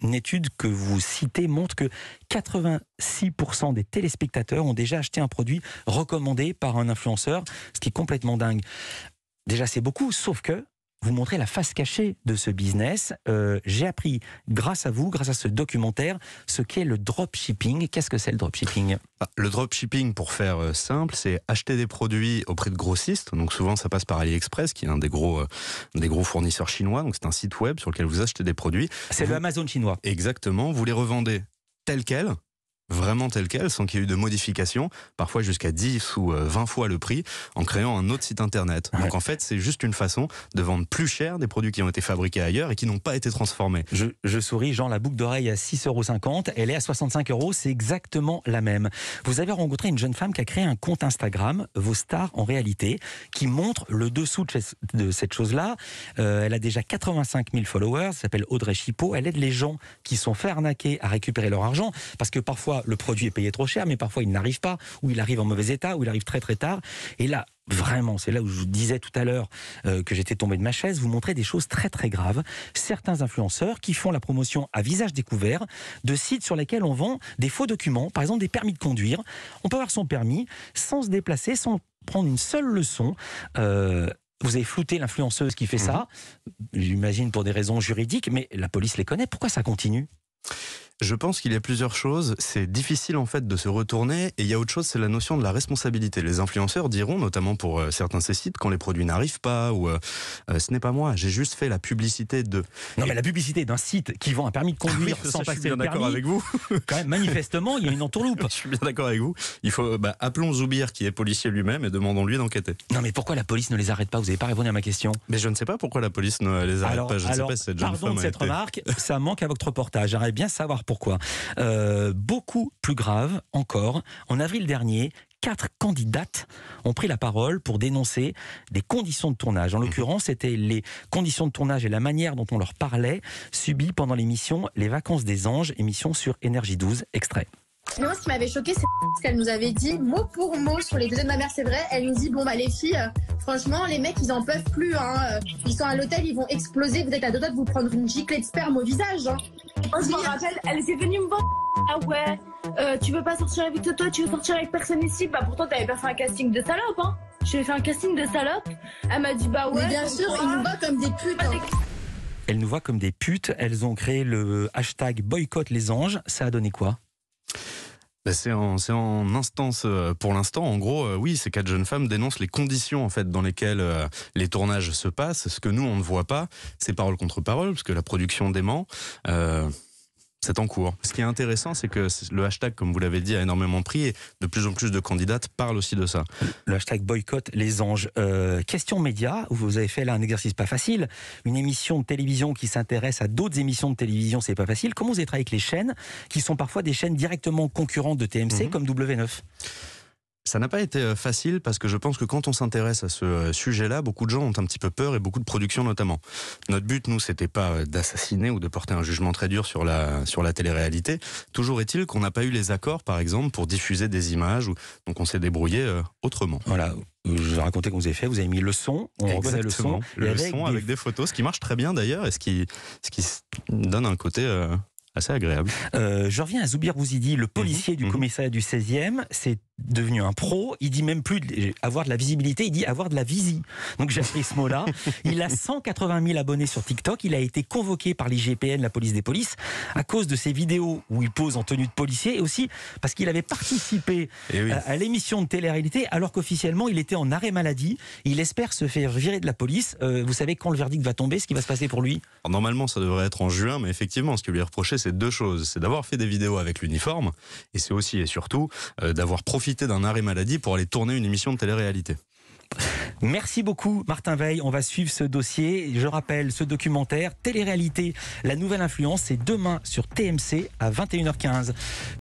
une étude que vous citez montre que 86% des téléspectateurs ont déjà acheté un produit recommandé par un influenceur, ce qui est complètement dingue. Déjà, c'est beaucoup, sauf que vous montrer la face cachée de ce business. Euh, j'ai appris grâce à vous, grâce à ce documentaire, ce qu'est le dropshipping. Qu'est-ce que c'est le dropshipping ah, Le dropshipping, pour faire euh, simple, c'est acheter des produits auprès de grossistes. Donc souvent, ça passe par AliExpress, qui est un des gros, euh, des gros fournisseurs chinois. Donc c'est un site web sur lequel vous achetez des produits. C'est le Amazon chinois. Exactement. Vous les revendez tels quels vraiment tel quel, sans qu'il y ait eu de modification, parfois jusqu'à 10 ou 20 euh, fois le prix, en créant un autre site internet. Donc en fait, c'est juste une façon de vendre plus cher des produits qui ont été fabriqués ailleurs et qui n'ont pas été transformés. Je, souris, Jean, la boucle d'oreille à euros elle est à 65 euros c'est exactement la même. Vous avez rencontré une jeune femme qui a créé un compte Instagram, Vos Stars en réalité, qui montre le dessous de, cette chose-là. Euh, elle a déjà 85 000 followers, s'appelle Audrey Chipot, elle aide les gens qui sont fait arnaquer à récupérer leur argent, parce que parfois, le produit est payé trop cher, mais parfois il n'arrive pas, ou il arrive en mauvais état, ou il arrive très très tard. Et là, vraiment, c'est là où je vous disais tout à l'heure euh, que j'étais tombé de ma chaise, vous montrez des choses très très graves. Certains influenceurs qui font la promotion à visage découvert de sites sur lesquels on vend des faux documents, par exemple des permis de conduire. On peut avoir son permis sans se déplacer, sans prendre une seule leçon. Euh, vous avez flouté l'influenceuse qui fait mhm. ça, j'imagine pour des raisons juridiques, mais la police les connaît. Pourquoi ça continue je pense qu'il y a plusieurs choses. C'est difficile en fait de se retourner. Et il y a autre chose, c'est la notion de la responsabilité. Les influenceurs diront, notamment pour euh, certains certains ces sites, quand les produits n'arrivent pas ou euh, euh, ce n'est pas moi, j'ai juste fait la publicité de. Non, mais la publicité d'un site qui vend un permis de ah conduire sans passer je suis bien d'accord avec vous. quand même, manifestement, il y a une entourloupe. je suis bien d'accord avec vous. Il faut bah, appelons Zoubir qui est policier lui-même et demandons-lui d'enquêter. Non, mais pourquoi la police ne les arrête pas Vous n'avez pas répondu à ma question. Mais je ne sais pas pourquoi la police ne les arrête pas. Je ne sais pas si cette jeune pardon femme de cette remarque. Ça manque à votre reportage. J'aimerais bien savoir pourquoi pourquoi. Euh, beaucoup plus grave encore, en avril dernier, quatre candidates ont pris la parole pour dénoncer des conditions de tournage. En mmh. l'occurrence, c'était les conditions de tournage et la manière dont on leur parlait subies pendant l'émission Les Vacances des Anges, émission sur Énergie 12, extrait. Moi, ce qui m'avait choqué, c'est ce qu'elle nous avait dit mot pour mot sur les deux de ma mère, c'est vrai. Elle nous dit Bon, bah, les filles, euh, franchement, les mecs, ils en peuvent plus. Hein. Euh, ils sont à l'hôtel, ils vont exploser. Vous êtes à deux doigts de vous prendre une giclée de sperme au visage. Hein je rappelle, elle s'est venue me voir. Ah ouais, euh, tu veux pas sortir avec toi, tu veux sortir avec personne ici Bah pourtant, t'avais pas fait un casting de salope, hein ai fait un casting de salope. Elle m'a dit bah ouais. bien sûr, ils nous voient comme des putes. Hein. Elle Elles nous voient comme des putes. Elles ont créé le hashtag boycott les anges. Ça a donné quoi bah, c'est en, en, instance euh, pour l'instant. En gros, euh, oui, ces quatre jeunes femmes dénoncent les conditions en fait dans lesquelles euh, les tournages se passent. Ce que nous on ne voit pas, c'est parole contre parole, parce que la production dément. Euh, c'est en cours. Ce qui est intéressant, c'est que le hashtag, comme vous l'avez dit, a énormément pris et de plus en plus de candidates parlent aussi de ça. Le hashtag boycott les anges. Euh, question média, vous avez fait là un exercice pas facile. Une émission de télévision qui s'intéresse à d'autres émissions de télévision, c'est pas facile. Comment vous êtes avec les chaînes qui sont parfois des chaînes directement concurrentes de TMC mhm. comme W9 ça n'a pas été euh, facile parce que je pense que quand on s'intéresse à ce euh, sujet-là, beaucoup de gens ont un petit peu peur et beaucoup de productions notamment. Notre but, nous, c'était pas euh, d'assassiner ou de porter un jugement très dur sur la sur la télé-réalité. Toujours est-il qu'on n'a pas eu les accords, par exemple, pour diffuser des images. Ou... Donc on s'est débrouillé autrement. Voilà. Je racontais ai vous avez fait, vous avez mis le son, on reconnaît le son. Le avec son des... avec des photos, ce qui marche très bien d'ailleurs et ce qui, ce qui donne un côté assez agréable. Euh, je reviens à Zoubir Bouzidi, le mhm. policier du mhm. commissariat du 16e. C'est devenu un pro. Il dit même plus avoir de la visibilité, il dit avoir de la visie. Donc j'ai appris ce mot-là. Il a 180 000 abonnés sur TikTok. Il a été convoqué par l'IGPN, la police des polices, à cause de ses vidéos où il pose en tenue de policier et aussi parce qu'il avait participé eh à, l'émission de télé-réalité alors qu'officiellement il était en arrêt maladie. Il espère se faire virer de la police. Euh, vous savez quand le verdict va tomber, ce qui va se passer pour lui Normalement, ça devrait être en juin, mais effectivement, ce qui lui est reproché, c'est deux choses. C'est d'avoir fait des vidéos avec l'uniforme, et c'est aussi et surtout euh, d'avoir profité d'un arrêt maladie pour aller tourner une émission de télé-réalité. Merci beaucoup Martin Veil, on va suivre ce dossier. Je rappelle ce documentaire Télé-réalité, la nouvelle influence, c'est demain sur TMC à 21h15.